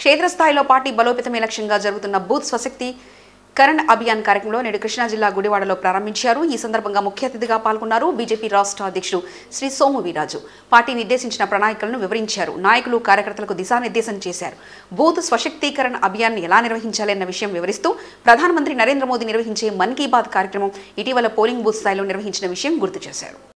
క్షేత్రస్థాయిలో పార్టీ బలోపేతమే లక్ష్యంగా జరుగుతున్న బూత్ స్వశక్తి కరణ్ అభియాన్ కార్యక్రమంలో నేడు కృష్ణా జిల్లా గుడివాడలో ప్రారంభించారు ఈ సందర్భంగా ముఖ్య అతిథిగా పాల్గొన్నారు బీజేపీ రాష్ట్ర అధ్యక్షుడు శ్రీ సోము వీరాజు పార్టీ నిర్దేశించిన ప్రణాళికలను వివరించారు నాయకులు కార్యకర్తలకు దిశానిర్దేశం చేశారు బూత్ స్వశక్తీకరణ అభియాన్ ఎలా నిర్వహించాలన్న విషయం వివరిస్తూ ప్రధానమంత్రి నరేంద్ర మోదీ నిర్వహించే మన్ కీ బాత్ కార్యక్రమం ఇటీవల పోలింగ్ బూత్ స్థాయిలో నిర్వహించిన విషయం గుర్తు చేశారు